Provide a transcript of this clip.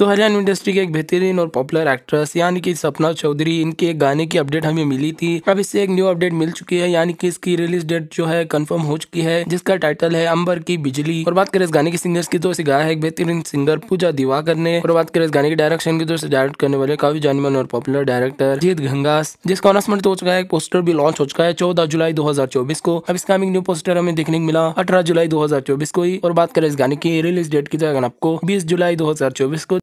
तो हरियाणा इंडस्ट्री के एक बेहतरीन और पॉपुलर एक्ट्रेस यानी कि सपना चौधरी इनके एक गाने की अपडेट हमें मिली थी अब इससे एक न्यू अपडेट मिल चुकी है यानी कि इसकी रिलीज डेट जो है कंफर्म हो चुकी है जिसका टाइटल है अंबर की बिजली और बात करें इस गाने के सिंगर्स की तो इसे गाया है एक बेहतरीन सिंगर पूजा दिवाकर ने और बात करें इस गाने के डायरेक्शन की तो इसे डायरेक्ट करने वाले काफी जानमन और पॉपुलर डायरेक्टर जीत गंगास जिसका अनाउंसमेंट हो चुका है पोस्टर भी लॉन्च हो चुका है चौदह जुलाई दो को अब इसका हमें न्यू पोस्टर हमें देखने को मिला अठारह जुलाई दो को ही और बात करें इस गाने की रिलीज डेट की तो आपको बीस जुलाई दो को